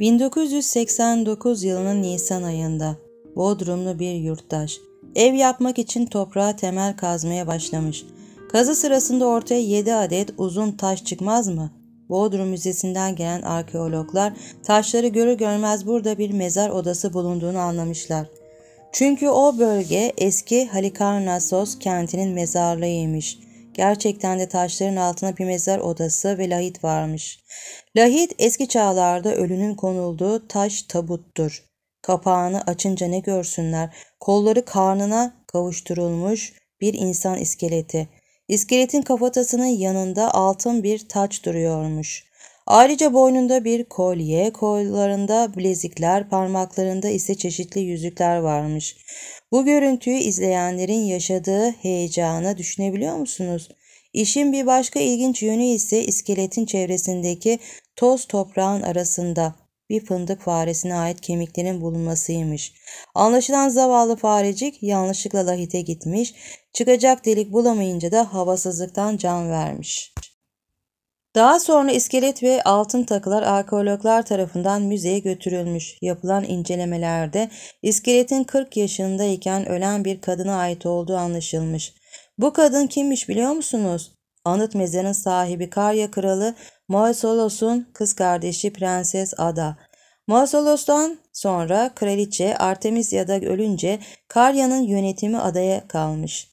1989 yılının Nisan ayında Bodrumlu bir yurttaş ev yapmak için toprağa temel kazmaya başlamış. Kazı sırasında ortaya 7 adet uzun taş çıkmaz mı? Bodrum Müzesi'nden gelen arkeologlar taşları görür görmez burada bir mezar odası bulunduğunu anlamışlar. Çünkü o bölge eski Halikarnassos kentinin mezarlığıymış. Gerçekten de taşların altına bir mezar odası ve lahit varmış. Lahit eski çağlarda ölünün konulduğu taş tabuttur. Kapağını açınca ne görsünler? Kolları karnına kavuşturulmuş bir insan iskeleti. İskeletin kafatasının yanında altın bir taç duruyormuş. Ayrıca boynunda bir kolye, kollarında bilezikler, parmaklarında ise çeşitli yüzükler varmış. Bu görüntüyü izleyenlerin yaşadığı heyecanı düşünebiliyor musunuz? İşin bir başka ilginç yönü ise iskeletin çevresindeki toz toprağın arasında bir fındık faresine ait kemiklerin bulunmasıymış. Anlaşılan zavallı farecik yanlışlıkla lahite gitmiş, çıkacak delik bulamayınca da havasızlıktan can vermiş. Daha sonra iskelet ve altın takılar arkeologlar tarafından müzeye götürülmüş. Yapılan incelemelerde iskeletin 40 yaşındayken ölen bir kadına ait olduğu anlaşılmış. Bu kadın kimmiş biliyor musunuz? Anıt mezarın sahibi Karya Kralı Moesolos'un kız kardeşi Prenses Ada. Moesolos'tan sonra kraliçe Artemisia'da ölünce Karya'nın yönetimi adaya kalmış.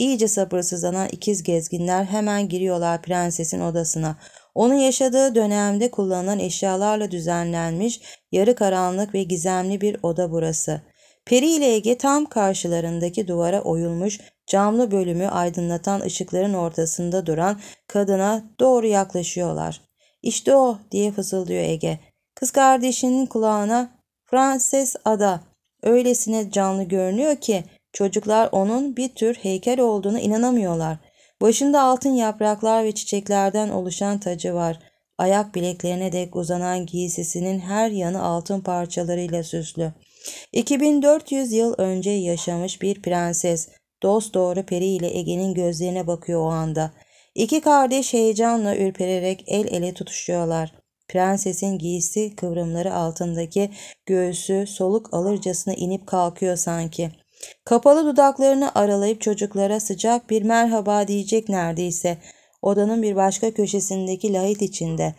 İyice sabırsızlanan ikiz gezginler hemen giriyorlar prensesin odasına. Onun yaşadığı dönemde kullanılan eşyalarla düzenlenmiş yarı karanlık ve gizemli bir oda burası. Peri ile Ege tam karşılarındaki duvara oyulmuş camlı bölümü aydınlatan ışıkların ortasında duran kadına doğru yaklaşıyorlar. İşte o diye fısıldıyor Ege. Kız kardeşinin kulağına Frances Ada öylesine canlı görünüyor ki Çocuklar onun bir tür heykel olduğunu inanamıyorlar. Başında altın yapraklar ve çiçeklerden oluşan tacı var. Ayak bileklerine dek uzanan giysisinin her yanı altın parçalarıyla süslü. 2400 yıl önce yaşamış bir prenses, dost doğru peri ile Ege'nin gözlerine bakıyor o anda. İki kardeş heyecanla ürpererek el ele tutuşuyorlar. Prensesin giysi kıvrımları altındaki göğsü soluk alırcasına inip kalkıyor sanki. Kapalı dudaklarını aralayıp çocuklara sıcak bir merhaba diyecek neredeyse. Odanın bir başka köşesindeki lahit içinde.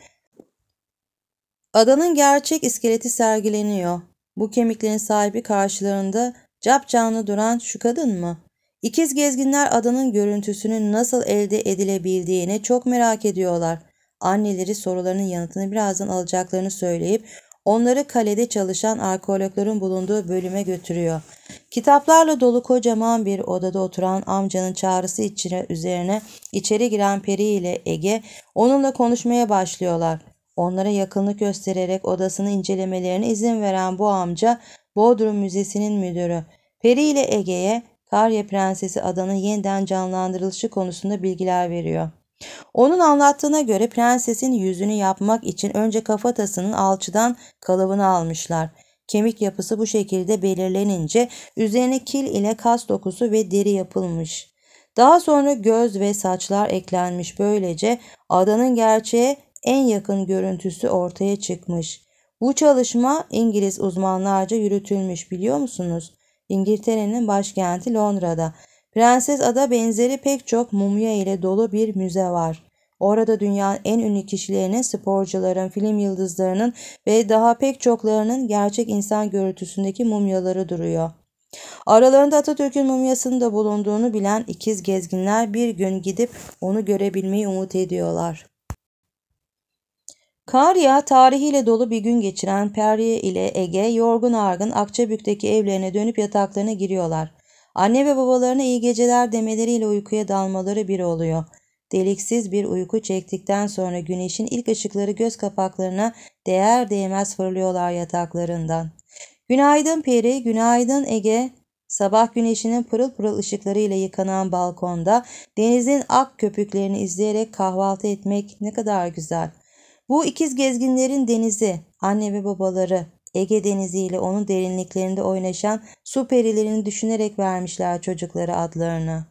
Adanın gerçek iskeleti sergileniyor. Bu kemiklerin sahibi karşılarında cap canlı duran şu kadın mı? İkiz gezginler adanın görüntüsünün nasıl elde edilebildiğini çok merak ediyorlar. Anneleri sorularının yanıtını birazdan alacaklarını söyleyip onları kalede çalışan arkeologların bulunduğu bölüme götürüyor.'' Kitaplarla dolu kocaman bir odada oturan amcanın çağrısı içine, üzerine içeri giren Peri ile Ege onunla konuşmaya başlıyorlar. Onlara yakınlık göstererek odasını incelemelerine izin veren bu amca Bodrum Müzesi'nin müdürü. Peri ile Ege'ye Karya Prensesi adanın yeniden canlandırılışı konusunda bilgiler veriyor. Onun anlattığına göre prensesin yüzünü yapmak için önce kafatasının alçıdan kalıbını almışlar. Kemik yapısı bu şekilde belirlenince üzerine kil ile kas dokusu ve deri yapılmış. Daha sonra göz ve saçlar eklenmiş. Böylece adanın gerçeğe en yakın görüntüsü ortaya çıkmış. Bu çalışma İngiliz uzmanlarca yürütülmüş biliyor musunuz? İngiltere'nin başkenti Londra'da. Prenses Ada benzeri pek çok mumya ile dolu bir müze var. Orada dünyanın en ünlü kişilerinin, sporcuların, film yıldızlarının ve daha pek çoklarının gerçek insan görüntüsündeki mumyaları duruyor. Aralarında Atatürk'ün mumyasının da bulunduğunu bilen ikiz gezginler bir gün gidip onu görebilmeyi umut ediyorlar. Karya tarihiyle dolu bir gün geçiren Perriye ile Ege yorgun argın Akçabük'teki evlerine dönüp yataklarına giriyorlar. Anne ve babalarına iyi geceler demeleriyle uykuya dalmaları bir oluyor. Deliksiz bir uyku çektikten sonra güneşin ilk ışıkları göz kapaklarına değer değmez fırlıyorlar yataklarından. Günaydın Peri, günaydın Ege. Sabah güneşinin pırıl pırıl ışıklarıyla yıkanan balkonda denizin ak köpüklerini izleyerek kahvaltı etmek ne kadar güzel. Bu ikiz gezginlerin denizi, anne ve babaları, Ege Denizi ile onun derinliklerinde oynaşan su perilerini düşünerek vermişler çocuklara adlarını.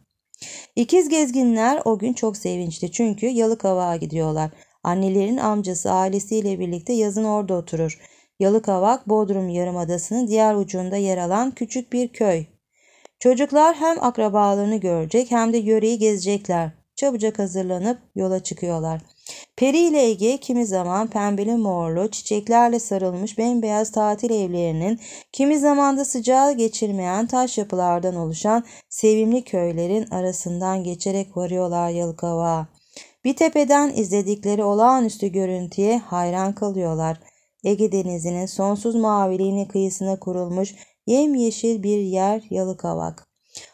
İkiz gezginler o gün çok sevinçli çünkü Yalıkavak'a gidiyorlar. Annelerin amcası ailesiyle birlikte yazın orada oturur. Yalıkavak Bodrum Yarımadası'nın diğer ucunda yer alan küçük bir köy. Çocuklar hem akrabalarını görecek hem de yöreyi gezecekler. Çabucak hazırlanıp yola çıkıyorlar. Peri ile Ege kimi zaman pembeli morlu, çiçeklerle sarılmış bembeyaz tatil evlerinin, kimi zaman da sıcağı geçirmeyen taş yapılardan oluşan sevimli köylerin arasından geçerek varıyorlar Yalıkavak'a. Bir tepeden izledikleri olağanüstü görüntüye hayran kalıyorlar. Ege denizinin sonsuz maviliğine kıyısına kurulmuş yemyeşil bir yer Yalıkavak.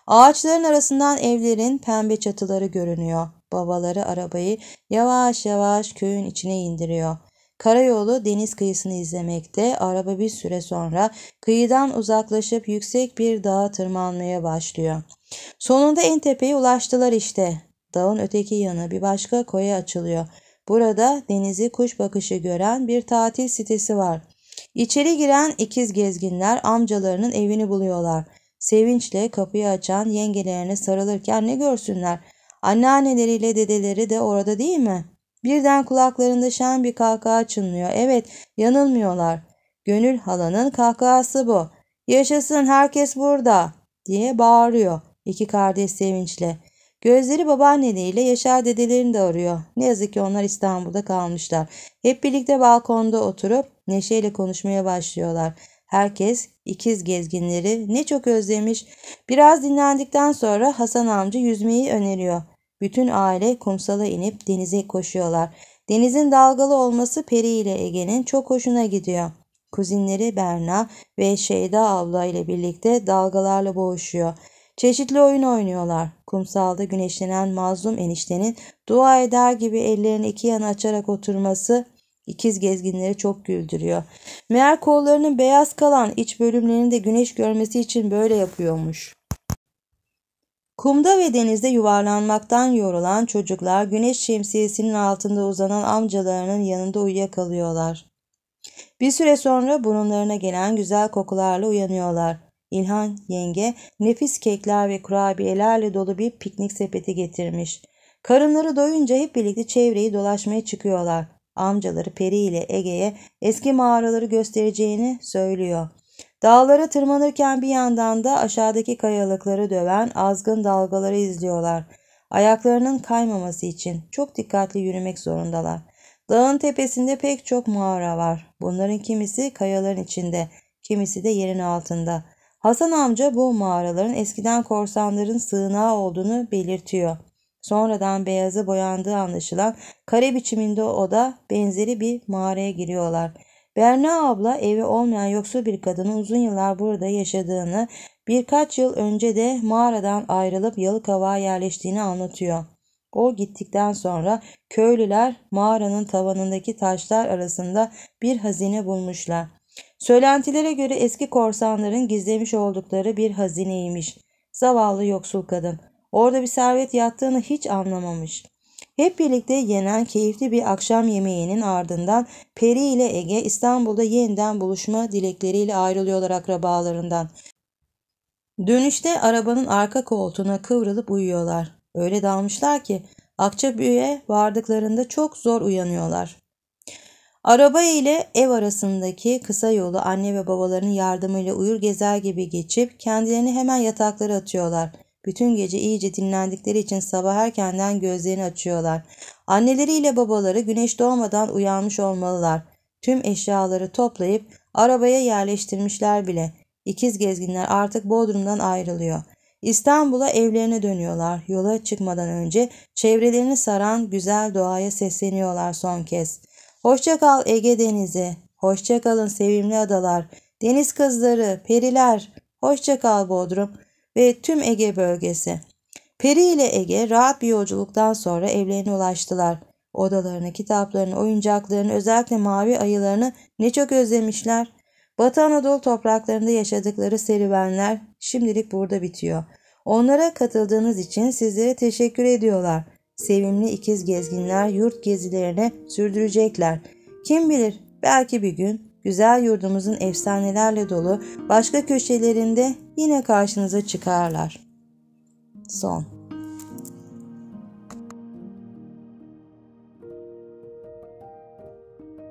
Ağaçların arasından evlerin pembe çatıları görünüyor babaları arabayı yavaş yavaş köyün içine indiriyor. Karayolu deniz kıyısını izlemekte araba bir süre sonra kıyıdan uzaklaşıp yüksek bir dağa tırmanmaya başlıyor. Sonunda en tepeye ulaştılar işte. Dağın öteki yanı bir başka koya açılıyor. Burada denizi kuş bakışı gören bir tatil sitesi var. İçeri giren ikiz gezginler amcalarının evini buluyorlar. Sevinçle kapıyı açan yengelerine sarılırken ne görsünler? Anneanneleriyle dedeleri de orada değil mi? Birden kulaklarında şen bir kahkaha çınlıyor. Evet, yanılmıyorlar. Gönül halanın kahkahası bu. Yaşasın herkes burada diye bağırıyor iki kardeş sevinçle. Gözleri babaanneleriyle Yaşar dedelerini de arıyor. Ne yazık ki onlar İstanbul'da kalmışlar. Hep birlikte balkonda oturup neşeyle konuşmaya başlıyorlar. Herkes ikiz gezginleri ne çok özlemiş. Biraz dinlendikten sonra Hasan amca yüzmeyi öneriyor. Bütün aile kumsala inip denize koşuyorlar. Denizin dalgalı olması Peri ile Ege'nin çok hoşuna gidiyor. Kuzinleri Berna ve Şeyda abla ile birlikte dalgalarla boğuşuyor. Çeşitli oyun oynuyorlar. Kumsalda güneşlenen mazlum eniştenin dua eder gibi ellerini iki yana açarak oturması İkiz gezginleri çok güldürüyor. Meğer kollarının beyaz kalan iç bölümlerini de güneş görmesi için böyle yapıyormuş. Kumda ve denizde yuvarlanmaktan yorulan çocuklar güneş şemsiyesinin altında uzanan amcalarının yanında uyuyakalıyorlar. Bir süre sonra burunlarına gelen güzel kokularla uyanıyorlar. İlhan yenge nefis kekler ve kurabiyelerle dolu bir piknik sepeti getirmiş. Karınları doyunca hep birlikte çevreyi dolaşmaya çıkıyorlar amcaları Peri ile Ege'ye eski mağaraları göstereceğini söylüyor. Dağlara tırmanırken bir yandan da aşağıdaki kayalıkları döven azgın dalgaları izliyorlar. Ayaklarının kaymaması için çok dikkatli yürümek zorundalar. Dağın tepesinde pek çok mağara var. Bunların kimisi kayaların içinde, kimisi de yerin altında. Hasan amca bu mağaraların eskiden korsanların sığınağı olduğunu belirtiyor. Sonradan beyazı boyandığı anlaşılan kare biçiminde oda benzeri bir mağaraya giriyorlar. Berna abla evi olmayan yoksul bir kadının uzun yıllar burada yaşadığını, birkaç yıl önce de mağaradan ayrılıp Yalıkava'ya yerleştiğini anlatıyor. O gittikten sonra köylüler mağaranın tavanındaki taşlar arasında bir hazine bulmuşlar. Söylentilere göre eski korsanların gizlemiş oldukları bir hazineymiş. Zavallı yoksul kadın Orada bir servet yattığını hiç anlamamış. Hep birlikte yenen keyifli bir akşam yemeğinin ardından Peri ile Ege İstanbul'da yeniden buluşma dilekleriyle ayrılıyorlar akrabalarından. Dönüşte arabanın arka koltuğuna kıvrılıp uyuyorlar. Öyle dalmışlar ki Akçabü'ye vardıklarında çok zor uyanıyorlar. Araba ile ev arasındaki kısa yolu anne ve babalarının yardımıyla uyur gezer gibi geçip kendilerini hemen yataklara atıyorlar. Bütün gece iyice dinlendikleri için sabah erkenden gözlerini açıyorlar. Anneleriyle babaları güneş doğmadan uyanmış olmalılar. Tüm eşyaları toplayıp arabaya yerleştirmişler bile. İkiz gezginler artık Bodrum'dan ayrılıyor. İstanbul'a evlerine dönüyorlar. Yola çıkmadan önce çevrelerini saran güzel doğaya sesleniyorlar son kez. Hoşça kal Ege Denizi. Hoşça kalın sevimli adalar. Deniz kızları, periler. Hoşça kal Bodrum ve tüm Ege bölgesi. Peri ile Ege rahat bir yolculuktan sonra evlerine ulaştılar. Odalarını, kitaplarını, oyuncaklarını, özellikle mavi ayılarını ne çok özlemişler. Batı Anadolu topraklarında yaşadıkları serüvenler şimdilik burada bitiyor. Onlara katıldığınız için sizlere teşekkür ediyorlar. Sevimli ikiz gezginler yurt gezilerine sürdürecekler. Kim bilir belki bir gün güzel yurdumuzun efsanelerle dolu başka köşelerinde yine karşınıza çıkarlar. Son